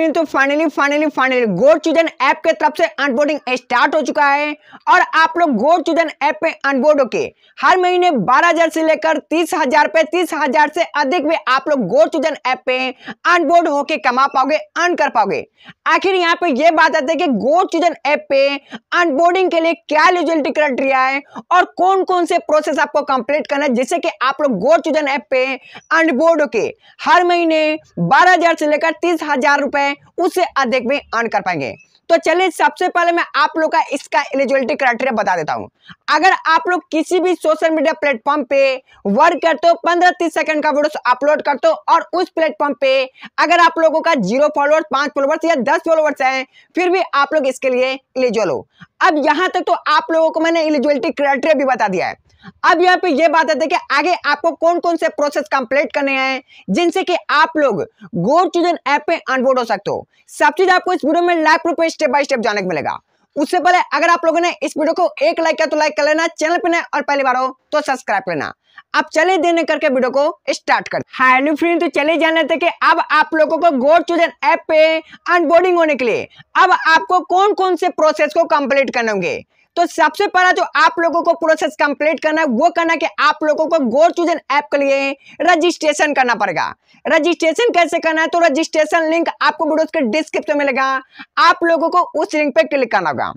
screen तो finally finally finally गोड चूजन ऐप के तरफ से अनबोर्डिंग स्टार्ट हो चुका है और आप लोग गोड चूजन ऐप पे अनबोर्ड होके हर महीने 12000 से लेकर तीस हजार पे तीस हजार से अधिक में आप लोग गोड चूजन ऐप पे अनबोर्ड होके कमा पाओगे अर्न कर पाओगे आखिर यहाँ पे ये बात आती है कि गोड चूजन ऐप पे अनबोर्डिंग के लिए क्या एलिजिबिलिटी क्राइटेरिया है और कौन कौन से प्रोसेस आपको कंप्लीट करना है जिससे कि आप लोग गोड चूजन ऐप पे अनबोर्ड होके हर महीने बारह से लेकर तीस हजार रुपए हैं उससे अधिक भी अर्न कर पाएंगे तो चलिए सबसे पहले मैं आप लोग का इसका एलिजिबिलिटी क्राइटेरिया बता देता हूं अगर आप लोग किसी भी सोशल मीडिया प्लेटफॉर्म पे वर्क करते हो पंद्रह तीस सेकंड का वीडियो अपलोड करते हो और उस प्लेटफॉर्म पे अगर आप लोगों का जीरो फॉलोअर्स पांच फॉलोअर्स या दस फॉलोअर्स हैं फिर भी आप लोग इसके लिए एलिजिबल हो अब यहां तक तो आप लोगों को मैंने इलिजिबिलिटी क्राइटेरिया भी बता दिया है अब यहां पे ये बात आती है कि आगे आपको कौन कौन से प्रोसेस कंप्लीट करने हैं जिनसे कि आप लोग गोर चूजन ऐप पे अनबोर्ड हो सकते हो सब चीज आपको इस वीडियो में लाख रुपए स्टेप बाय स्टेप जाने को मिलेगा उससे पहले अगर आप लोगों ने इस वीडियो को एक लाइक किया तो लाइक कर लेना चैनल पर ना और पहली बार हो तो सब्सक्राइब करना अब चले देने करके वीडियो को स्टार्ट कर हेलो फ्रेंड तो चले जाने थे कि अब आप लोगों को गोड चूजन ऐप पे अनबोर्डिंग होने के लिए अब आपको कौन कौन से प्रोसेस को कंप्लीट करना होंगे तो सबसे पहला जो आप लोगों को प्रोसेस कंप्लीट करना है वो करना कि आप लोगों को गोर चूजन ऐप के लिए रजिस्ट्रेशन करना पड़ेगा रजिस्ट्रेशन कैसे करना है तो रजिस्ट्रेशन लिंक आपको वीडियो के डिस्क्रिप्शन में मिलेगा आप लोगों को उस लिंक पे क्लिक करना होगा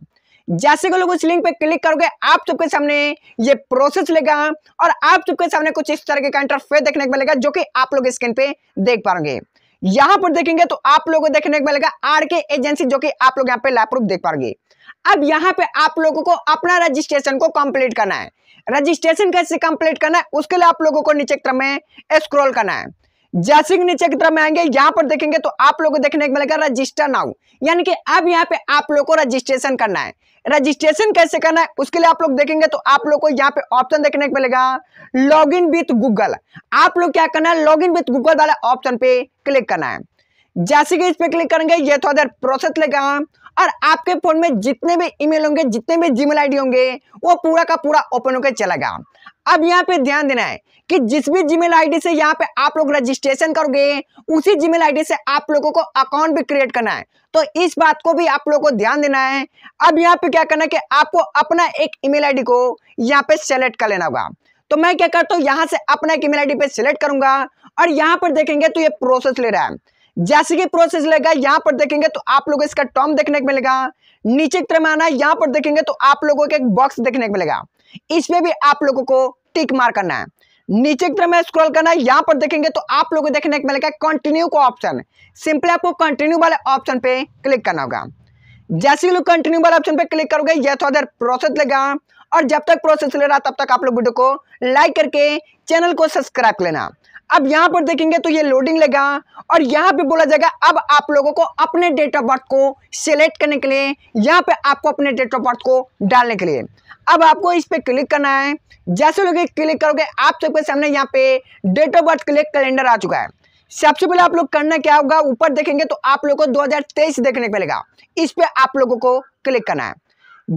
जैसे को लोग उस लिंक पे क्लिक करोगे आप सबके सामने ये प्रोसेस लेगा और आप सबके सामने कुछ इस तरह का इंटरफेस देखने को मिलेगा जो कि आप लोग स्क्रीन पे देख पाओगे यहां पर देखेंगे तो आप लोगों को देखने को मिलेगा आर के एजेंसी जो कि आप लोग यहाँ पे लैपरूफ देख पाओगे अब यहाँ पे आप लोगों को अपना रजिस्ट्रेशन को कंप्लीट करना है रजिस्ट्रेशन कैसे कंप्लीट करना है उसके लिए आप लोगों को नीचे क्रम में स्क्रॉल करना है जैसे ही नीचे क्रम में आएंगे यहाँ पर देखेंगे तो आप लोगों को देखने को मिलेगा रजिस्टर नाउ यानी कि अब यहाँ पे आप लोग को रजिस्ट्रेशन करना है रजिस्ट्रेशन कैसे करना है उसके लिए आप लोग देखेंगे तो आप लोग को यहाँ पे ऑप्शन देखने को मिलेगा लॉग इन विथ गूगल आप लोग क्या करना है लॉग इन विथ गूगल वाला ऑप्शन पे क्लिक करना है जैसे कि इस पे क्लिक करेंगे ये थोड़ा देर प्रोसेस लेगा और आपके फ़ोन में जितने भी ईमेल होंगे जितने भी जीमेल आईडी होंगे वो पूरा का पूरा ओपन होकर चला गया अब यहाँ पे ध्यान देना है कि जिस भी जीमेल आईडी से यहाँ पे आप लोग रजिस्ट्रेशन करोगे उसी जीमेल आईडी से आप लोगों को अकाउंट भी क्रिएट करना है तो इस बात को भी आप लोगों को ध्यान देना है अब यहाँ पे क्या करना है कि आपको अपना एक ईमेल आईडी को यहाँ पे सेलेक्ट कर लेना होगा तो मैं क्या करता हूँ यहाँ से अपना एक ईमेल आईडी पे सिलेक्ट करूंगा और यहाँ पर देखेंगे तो ये प्रोसेस ले रहा है जैसे कि प्रोसेस लेगा यहां पर देखेंगे तो आप लोगों इसका टर्म देखने को मिलेगा नीचे की तरफ आना यहां पर देखेंगे तो आप लोगों को एक बॉक्स देखने को मिलेगा इसमें भी आप लोगों को टिक मार करना है नीचे की तरफ स्क्रॉल करना है यहां पर देखेंगे तो आप लोगों को देखने को मिलेगा कंटिन्यू का ऑप्शन सिंपली आपको कंटिन्यू वाले ऑप्शन पे क्लिक करना होगा जैसे ही लोग कंटिन्यू वाले ऑप्शन पे क्लिक करोगे यह थोड़ा देर प्रोसेस लेगा और जब तक प्रोसेस ले रहा तब तक आप लोग वीडियो को लाइक करके चैनल को सब्सक्राइब कर लेना अब यहाँ पर देखेंगे तो ये लोडिंग लगा और यहाँ पे बोला जाएगा अब आप लोगों को अपने डेट ऑफ बर्थ को सिलेक्ट करने के लिए यहाँ पे आपको अपने डेट ऑफ बर्थ को डालने के लिए अब आपको इस पर क्लिक करना है जैसे लोग क्लिक करोगे आप सबके सामने यहाँ पे डेट ऑफ बर्थ के लिए कैलेंडर आ चुका है सबसे पहले आप लोग करना क्या होगा ऊपर देखेंगे तो आप लोगों को दो देखने को मिलेगा इस पर आप लोगों को क्लिक करना है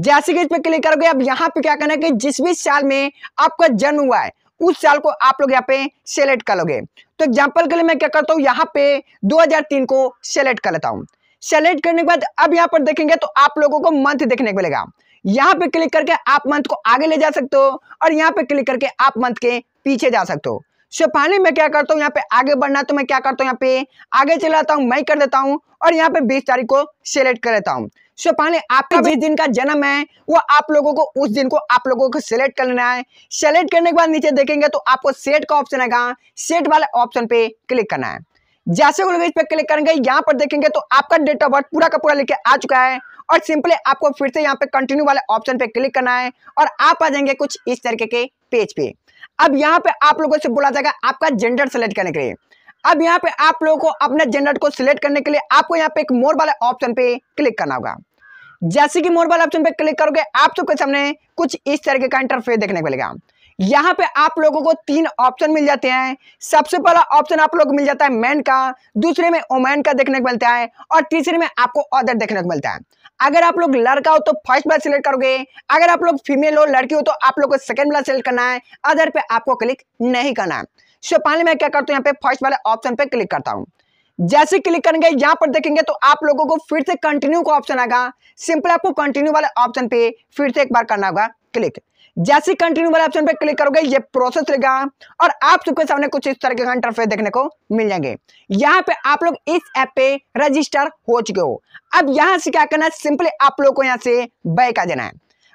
जैसे कि इस पर क्लिक करोगे अब यहाँ पे क्या करना है कि जिस भी साल में आपका जन्म हुआ है उस साल को आप लोग यहाँ पे सेलेक्ट कर लोगे तो एग्जाम्पल के लिए मैं क्या करता हूँ यहाँ पे 2003 को सेलेक्ट कर लेता हूँ सेलेक्ट करने के बाद अब यहाँ पर देखेंगे तो आप लोगों को मंथ देखने को मिलेगा यहाँ पे क्लिक करके आप मंथ को आगे ले जा सकते हो और यहाँ पे क्लिक करके आप मंथ के पीछे जा सकते हो सो पहले मैं क्या करता हूँ यहाँ पे आगे बढ़ना तो मैं क्या करता हूँ यहाँ पे आगे चलाता हूँ मैं कर देता हूँ और यहाँ पे बीस तारीख को सेलेक्ट कर लेता हूँ पहले आपका तो जिस दिन का जन्म है वो आप लोगों को उस दिन को आप लोगों को सिलेक्ट करना है सेलेक्ट करने के बाद नीचे देखेंगे तो आपको सेट का ऑप्शन आएगा सेट वाले ऑप्शन पे क्लिक करना है जैसे वो लोग इस पर क्लिक करेंगे यहाँ पर देखेंगे तो आपका डेट ऑफ बर्थ पूरा का पूरा लेके आ चुका है और सिंपली आपको फिर से यहाँ पे कंटिन्यू वाले ऑप्शन पे क्लिक करना है और आप आ जाएंगे कुछ इस तरीके के पेज पे अब यहाँ पे आप लोगों से बोला जाएगा आपका जेंडर सेलेक्ट करने के लिए अब यहाँ पे आप लोगों को अपने जनरेट को सिलेक्ट करने के लिए आपको यहाँ पे एक मोर वाले ऑप्शन पे क्लिक करना होगा जैसे कि मोर वाले ऑप्शन पे क्लिक करोगे आप सबके सामने कुछ इस तरीके का इंटरफेस देखने को मिलेगा यहाँ पे आप लोगों को तीन ऑप्शन मिल जाते हैं सबसे पहला ऑप्शन आप लोग मिल जाता है मैन का दूसरे में ओमैन का देखने को मिलता है और तीसरे में आपको अदर देखने को मिलता है अगर आप लोग लड़का हो तो फर्स्ट वाला सिलेक्ट करोगे अगर आप लोग फीमेल हो लड़की हो तो आप लोग को सेकंड वाला सिलेक्ट करना है अदर पे आपको क्लिक नहीं करना है सो पहले मैं क्या करता हूँ यहाँ पे फर्स्ट वाले ऑप्शन पे क्लिक करता हूँ जैसे क्लिक करेंगे यहाँ पर देखेंगे तो आप लोगों को फिर से कंटिन्यू का ऑप्शन आएगा सिंपल आपको कंटिन्यू वाले ऑप्शन पे फिर से एक बार करना होगा क्लिक जैसे कंटिन्यू वाले ऑप्शन पे क्लिक करोगे ये प्रोसेस रहेगा और आप सबके सामने कुछ इस तरह के इंटरफेस देखने को मिल जाएंगे यहाँ पे आप लोग इस ऐप पे रजिस्टर हो चुके हो अब यहाँ से क्या करना है सिंपली आप लोग को यहाँ से बैक आ जाना है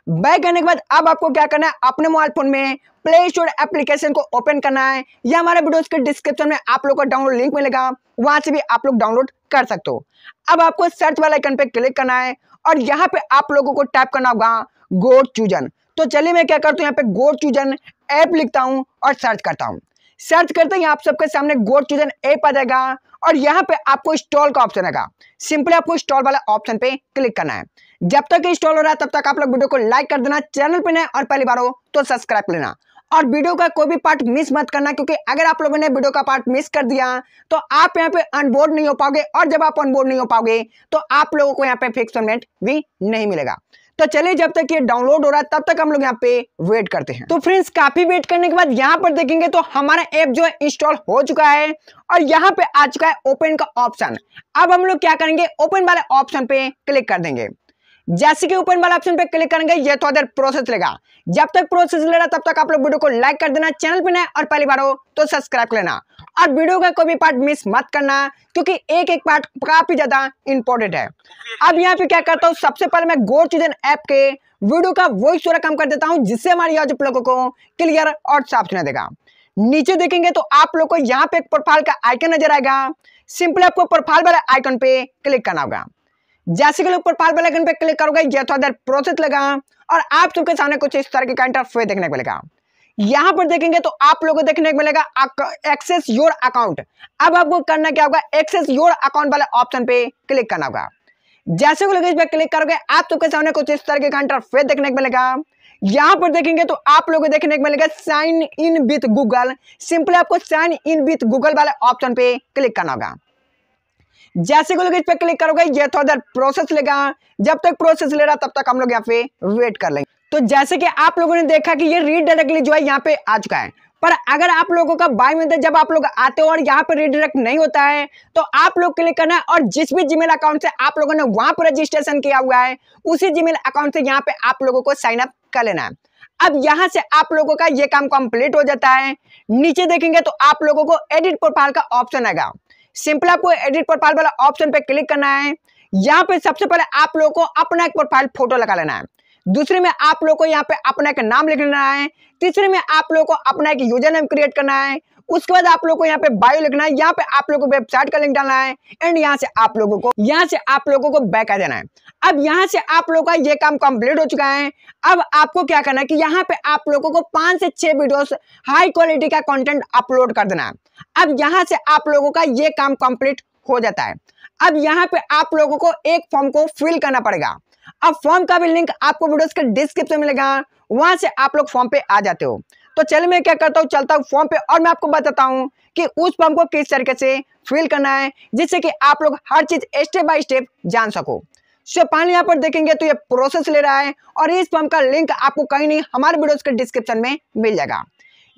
बैक करने के बाद अब आपको क्या करना है अपने मोबाइल फोन में प्ले स्टोर एप्लीकेशन को ओपन करना है या हमारे वीडियोस के डिस्क्रिप्शन में आप लोग का डाउनलोड लिंक मिलेगा वहां से भी आप लोग डाउनलोड कर सकते हो अब आपको सर्च वाला आइकन पे क्लिक करना है और यहाँ पे आप लोगों को टाइप करना होगा गोड चूजन तो चलिए मैं क्या करता हूँ यहाँ पे गोड चूजन ऐप लिखता हूँ और सर्च करता हूँ सर्च करते ही आप सबके सामने गोड चूजन ऐप आ जाएगा और यहाँ पे आपको इंस्टॉल का ऑप्शन आएगा सिंपली आपको इंस्टॉल वाला ऑप्शन पे क्लिक करना है जब तक इंस्टॉल हो रहा है तब तक आप लोग वीडियो को लाइक कर देना चैनल पर नए और पहली बार हो तो सब्सक्राइब कर लेना और वीडियो का कोई भी पार्ट मिस मत करना क्योंकि अगर आप लोगों ने वीडियो का पार्ट मिस कर दिया तो आप यहाँ पे अनबोर्ड नहीं हो पाओगे और जब आप अनबोर्ड नहीं हो पाओगे तो आप लोगों को यहाँ पे फिक्स पेमेंट भी नहीं मिलेगा तो चलिए जब तक ये डाउनलोड हो रहा है तब तक हम लोग यहाँ पे वेट करते हैं तो फ्रेंड्स काफी वेट करने के बाद यहाँ पर देखेंगे तो हमारा ऐप जो है इंस्टॉल हो चुका है और यहाँ पे आ चुका है ओपन का ऑप्शन अब हम लोग क्या करेंगे ओपन वाले ऑप्शन पे क्लिक कर देंगे जैसे कि ओपन वाला ऑप्शन पे क्लिक करेंगे ये तो देर प्रोसेस लेगा जब तक प्रोसेस ले रहा तब तक आप लोग वीडियो को लाइक कर देना चैनल पे नए और पहली बार हो तो सब्सक्राइब कर लेना और वीडियो का कोई भी पार्ट मिस मत करना क्योंकि एक एक पार्ट काफी ज्यादा इंपॉर्टेंट है अब यहाँ पे क्या करता हूँ सबसे पहले मैं गोर चुजन ऐप के वीडियो का वॉइस थोड़ा कम कर देता हूँ जिससे हमारे यहाँ लोगों को क्लियर और साफ सुना देगा नीचे देखेंगे तो आप लोग को यहाँ पे एक प्रोफाइल का आइकन नजर आएगा सिंपल आपको प्रोफाइल वाले आइकन पे क्लिक करना होगा जैसे कि ऊपर पाल बेलाइकन पर क्लिक करोगे ये थोड़ा देर प्रोसेस लगा और आप सबके सामने कुछ इस तरह का इंटरफेस देखने को मिलेगा यहां पर देखेंगे तो आप लोगों को देखने को मिलेगा एक्सेस योर अकाउंट अब आपको करना क्या होगा एक्सेस योर अकाउंट वाले ऑप्शन पे क्लिक करना होगा जैसे को इस पर क्लिक करोगे आप सबके सामने कुछ इस तरह के काउंटर इंटरफेस देखने को मिलेगा यहां पर देखेंगे तो आप लोगों को देखने को मिलेगा sign in with Google simply आपको साइन इन विथ गूगल वाले ऑप्शन पे क्लिक करना होगा जैसे को इस पर क्लिक करोगे ये थोड़ा तो प्रोसेस लेगा जब तक प्रोसेस ले रहा तब तक हम लोग यहाँ पे वेट कर लेंगे तो जैसे कि आप लोगों ने देखा कि ये रीडायरेक्टली जो है यहाँ पे आ चुका है पर अगर आप लोगों का बाय में जब आप लोग आते हो और यहाँ पे रिडायरेक्ट नहीं होता है तो आप लोग क्लिक करना है और जिस भी जीमेल अकाउंट से आप लोगों ने वहां पर रजिस्ट्रेशन किया हुआ है उसी जीमेल अकाउंट से यहाँ पे आप लोगों को साइन अप कर लेना है अब यहाँ से आप लोगों का ये काम कंप्लीट हो जाता है नीचे देखेंगे तो आप लोगों को एडिट प्रोफाइल का ऑप्शन आएगा सिंपल आपको एडिट प्रोफाइल वाला ऑप्शन पे क्लिक करना है यहाँ पे सबसे पहले आप लोगों को अपना एक प्रोफाइल फोटो लगा लेना है दूसरे में आप लोग को यहाँ पे अपना एक नाम लिख लेना है तीसरे में आप लोगों को अपना एक यूजर नेम क्रिएट करना है उसके बाद आप लोग को यहाँ पे बायो लिखना है यहाँ पे आप लोगों को वेबसाइट का लिंक डालना है एंड यहाँ से आप लोगों को यहाँ से आप लोगों को बैक आ जाना है अब यहाँ से आप लोगों का ये काम कंप्लीट हो चुका है अब आपको क्या करना है कि यहाँ पे आप लोगों को पांच से छह वीडियोस हाई क्वालिटी का कंटेंट अपलोड कर देना है अब यहाँ से आप लोगों का ये काम कंप्लीट हो जाता है अब यहाँ पे आप लोगों को एक फॉर्म को फिल करना पड़ेगा अब फॉर्म का भी लिंक आपको वीडियोस के डिस्क्रिप्शन में मिलेगा वहां से आप लोग फॉर्म पे आ जाते हो तो चलिए मैं क्या करता हूँ चलता हूँ फॉर्म पे और मैं आपको बताता हूँ कि उस फॉर्म को किस तरीके से फिल करना है जिससे कि आप लोग हर चीज़ स्टेप बाय स्टेप जान सको सो पहले यहाँ पर देखेंगे तो ये प्रोसेस ले रहा है और इस फॉर्म का लिंक आपको कहीं नहीं हमारे वीडियो के डिस्क्रिप्शन में मिल जाएगा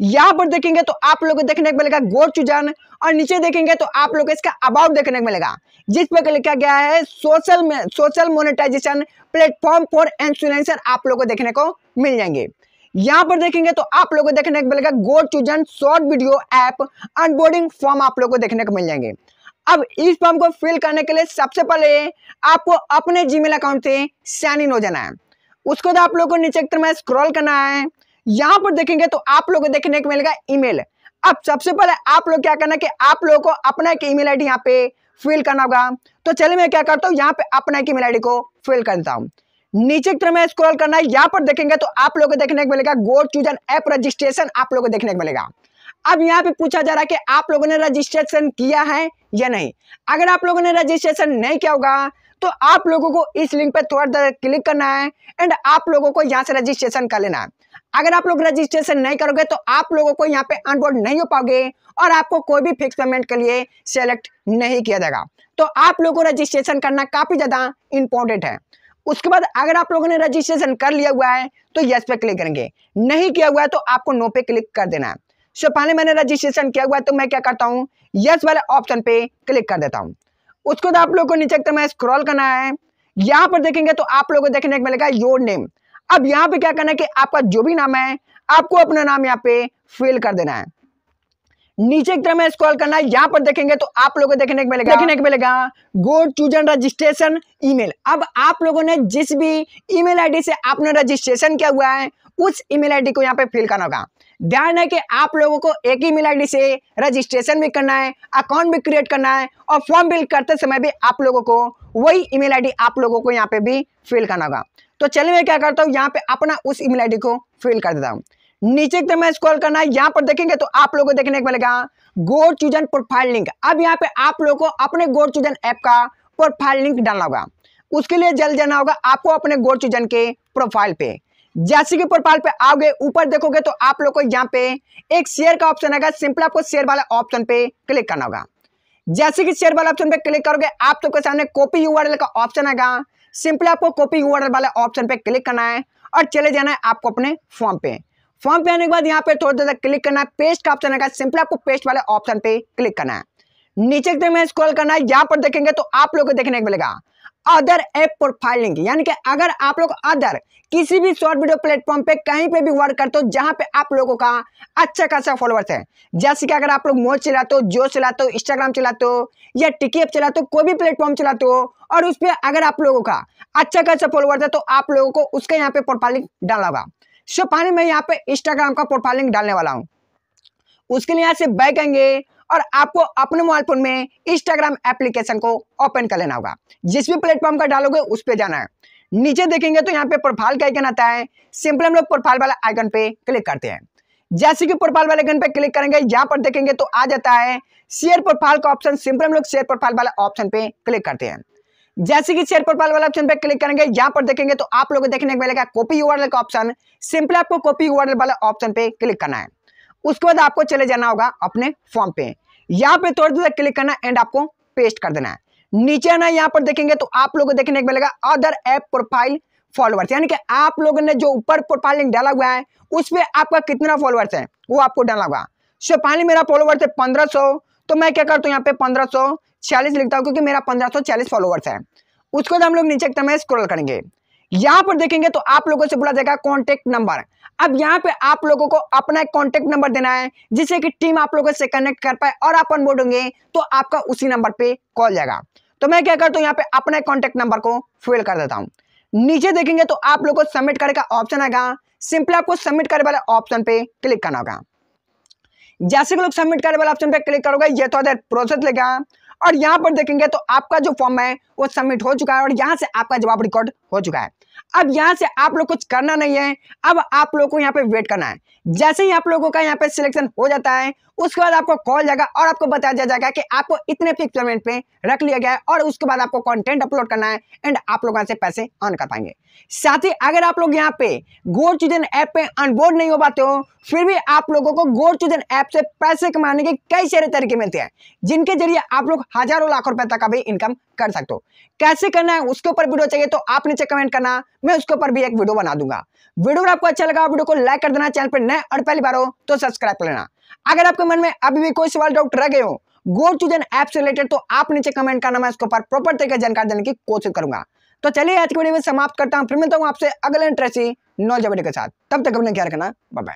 यहाँ पर देखेंगे तो आप लोग देखने को मिलेगा गोर चुजन और नीचे देखेंगे तो आप लोग इसका अबाउट देखने को मिलेगा जिस पर लिखा गया है social social monetization platform for इंसुरेंसर आप लोग को देखने को मिल जाएंगे यहां पर देखेंगे तो आप लोगों को देखने को मिलेगा गो जन short video app onboarding form आप लोगों को देखने को मिल जाएंगे अब इस फॉर्म को फिल करने के लिए सबसे पहले आपको अपने जीमेल अकाउंट से साइन इन हो जाना है उसके बाद आप लोग को नीचे में स्क्रॉल करना है यहां पर देखेंगे तो आप लोग को देखने को मिलेगा ईमेल अब सबसे पहले आप लोग क्या करना है कि आप लोगों को अपना एक ईमेल आईडी यहाँ पे फिल करना होगा तो चलिए मैं क्या करता हूँ यहाँ पे अपना एक ईमेल आईडी को फिल करता हूँ नीचे की तरफ में स्क्रॉल करना है यहां पर देखेंगे तो आप लोगों को देखने को मिलेगा गो टू जन ऐप रजिस्ट्रेशन आप लोगों को देखने को मिलेगा अब यहाँ पे पूछा जा रहा है कि आप लोगों ने रजिस्ट्रेशन किया है या नहीं अगर आप लोगों ने रजिस्ट्रेशन नहीं किया होगा तो आप लोगों को इस लिंक पर थोड़ा देर क्लिक करना है एंड आप लोगों को यहाँ से रजिस्ट्रेशन कर लेना है अगर आप लोग रजिस्ट्रेशन नहीं करोगे तो आप लोगों को यहाँ पे अनबोर्ड नहीं हो पाओगे और आपको कोई भी फिक्स पेमेंट के लिए सेलेक्ट नहीं किया जाएगा तो आप लोगों को रजिस्ट्रेशन करना काफ़ी ज़्यादा इंपॉर्टेंट है उसके बाद अगर आप लोगों ने रजिस्ट्रेशन कर लिया हुआ है तो यस पे क्लिक करेंगे नहीं किया हुआ है तो आपको नो पे क्लिक कर देना है सो पहले मैंने रजिस्ट्रेशन किया हुआ है तो मैं क्या करता हूँ यस वाले ऑप्शन पे क्लिक कर देता हूँ उसके बाद आप लोग को नीचे में स्क्रॉल करना है यहाँ पर देखेंगे तो आप लोग को देखने को मिलेगा योर नेम अब यहाँ पे क्या करना है कि आपका जो भी नाम है आपको अपना नाम यहाँ पे फिल कर देना है नीचे की तरफ में स्क्रॉल करना है यहां पर देखेंगे तो आप लोगों को देखने को मिलेगा देखने को मिलेगा गो चूजन रजिस्ट्रेशन ईमेल अब आप लोगों ने जिस भी ईमेल आईडी से आपने रजिस्ट्रेशन किया हुआ है उस ईमेल आईडी को यहां पे फिल करना होगा ध्यान है कि आप लोगों को एक ही ईमेल आईडी से रजिस्ट्रेशन भी करना है अकाउंट भी क्रिएट करना है और फॉर्म फिल करते समय भी आप लोगों को वही ईमेल आईडी आप लोगों को यहाँ पे भी फिल करना होगा तो चलिए मैं क्या करता हूँ यहाँ पे अपना उस ईमेल आईडी को फिल कर देता हूँ नीचे एकदम मैं स्क्रॉल करना है यहां पर देखेंगे तो आप लोगों को देखने को मिलेगा गोड चूजन प्रोफाइल लिंक अब यहाँ पे आप लोगों को अपने गोड चूजन ऐप का प्रोफाइल लिंक डालना होगा उसके लिए जल्द जाना होगा आपको अपने गोड चूजन के प्रोफाइल पे जैसे कि प्रोफाइल पे आओगे ऊपर देखोगे तो आप लोग को यहाँ पे एक शेयर का ऑप्शन आएगा सिंपल आपको शेयर वाला ऑप्शन पे क्लिक करना होगा जैसे कि शेयर वाला ऑप्शन पे क्लिक करोगे आप लोग के सामने कॉपी यू का ऑप्शन आएगा सिंपल आपको कॉपी यू वाले ऑप्शन पे क्लिक करना है और चले जाना है आपको अपने फॉर्म पे फॉर्म पे आने के बाद यहाँ पे थोड़ा देर क्लिक करना है पेस्ट का ऑप्शन आएगा सिंपली आपको पेस्ट वाले ऑप्शन पे क्लिक करना है नीचे की तरफ स्क्रॉल करना है यहाँ पर देखेंगे तो आप लोग को देखने को मिलेगा अदर ऐप प्रोफाइलिंग यानी कि अगर आप लोग अदर किसी भी शॉर्ट वीडियो प्लेटफॉर्म पे कहीं पे भी वर्क करते हो जहां पे आप लोगों का अच्छा खासा फॉलोअर्स है जैसे कि अगर आप लोग मोज चलाते हो जो चलाते हो इंस्टाग्राम चलाते हो या टिकी एप चलाते हो कोई भी प्लेटफॉर्म चलाते हो और उस पर अगर आप लोगों का अच्छा खासा फॉलोअर्स है तो आप लोगों को उसके यहाँ पे प्रोफाइलिंग डाला होगा सो पाने मैं यहाँ पे इंस्टाग्राम का प्रोफाइल लिंक डालने वाला हूँ उसके लिए यहाँ से बैक आएंगे और आपको अपने मोबाइल फोन में इंस्टाग्राम एप्लीकेशन को ओपन कर लेना होगा जिस भी प्लेटफॉर्म का डालोगे उस पर जाना है नीचे देखेंगे तो यहाँ पे प्रोफाइल का आइकन आता है सिंपल हम लोग प्रोफाइल वाला आइकन पे क्लिक करते हैं जैसे कि प्रोफाइल वाले आइकन पे क्लिक करेंगे यहाँ पर देखेंगे तो आ जाता है शेयर प्रोफाइल का ऑप्शन सिंपल हम लोग शेयर प्रोफाइल वाला ऑप्शन पे क्लिक करते हैं जैसे कि शेयर प्रोफाइल वाले ऑप्शन पर क्लिक करेंगे यहां पर देखेंगे तो आप लोग देखने को मिलेगा कॉपी यूआरएल का ऑप्शन सिंपल आपको कॉपी यूआरएल वाले ऑप्शन पे क्लिक करना है उसके बाद आपको चले जाना होगा अपने फॉर्म पे यहाँ पे थोड़ी देर क्लिक करना एंड आपको पेस्ट कर देना है नीचे आना यहाँ पर देखेंगे तो आप लोगों को देखने को मिलेगा अदर ऐप प्रोफाइल फॉलोअर्स यानी कि आप लोगों ने जो ऊपर प्रोफाइल लिंक डाला हुआ है उस पर आपका कितना फॉलोअर्स है वो आपको डाला हुआ सो पानी मेरा फॉलोअर्स है पंद्रह तो मैं क्या करता हूँ यहाँ पे पंद्रह छियालीस लिखता हूँ क्योंकि मेरा पंद्रह सौ चालीस फॉलोअर्स है उसको तो हम लोग नीचे में स्क्रोल करेंगे यहाँ पर देखेंगे तो आप लोगों से बोला जाएगा कॉन्टेक्ट नंबर अब यहाँ पे आप लोगों को अपना कॉन्टेक्ट नंबर देना है जिससे कि टीम आप लोगों से कनेक्ट कर पाए और आप बोलेंगे तो आपका उसी नंबर पे कॉल जाएगा तो मैं क्या करता हूँ यहाँ पे अपने कॉन्टेक्ट नंबर को फिल कर देता हूँ नीचे देखेंगे तो आप लोगों को सबमिट करने का ऑप्शन आएगा सिंपली आपको सबमिट करने वाले ऑप्शन पे क्लिक करना होगा जैसे कि लोग सबमिट करने वाले ऑप्शन पे क्लिक करोगे ये तो प्रोसेस लेगा और यहां पर देखेंगे तो आपका जो फॉर्म है वो सबमिट हो चुका है और यहाँ से आपका जवाब रिकॉर्ड हो चुका है अब यहाँ से आप लोग कुछ करना नहीं है अब आप लोग को यहाँ पे वेट करना है जैसे ही आप लोगों का यहाँ पे सिलेक्शन हो जाता है उसके बाद आपको कॉल जाएगा और आपको बता दिया जाएगा कि आपको इतने फिक्स पेमेंट पे रख लिया गया है और उसके बाद आपको कंटेंट अपलोड करना है एंड आप लोग यहाँ से पैसे अर्न कर पाएंगे साथ ही अगर आप लोग यहाँ पे गोर चुजन ऐप पे अनबोर्ड नहीं हो पाते हो फिर भी आप लोगों को गोर चुजन ऐप से पैसे कमाने के कई सारे तरीके मिलते हैं जिनके जरिए आप लोग हजारों लाखों रुपए तक का भी इनकम कर सकते हो कैसे करना है उसके ऊपर वीडियो चाहिए तो आप नीचे कमेंट करना मैं उसके ऊपर भी एक वीडियो बना दूंगा वीडियो आपको अच्छा लगा वीडियो को लाइक कर देना चैनल पर नए और पहली बार हो तो सब्सक्राइब कर लेना अगर आपके मन में अभी भी कोई सवाल डाउट रह गए हो गो चूजन ऐप से रिलेटेड तो आप नीचे कमेंट करना मैं उसके ऊपर प्रॉपर तरीके जानकारी देने की कोशिश करूंगा तो चलिए आज की वीडियो में समाप्त करता हूं फिर मिलता हूं आपसे अगले इंटरेस्टिंग नॉलेज वीडियो के साथ तब तक अपने ख्याल रखना बाय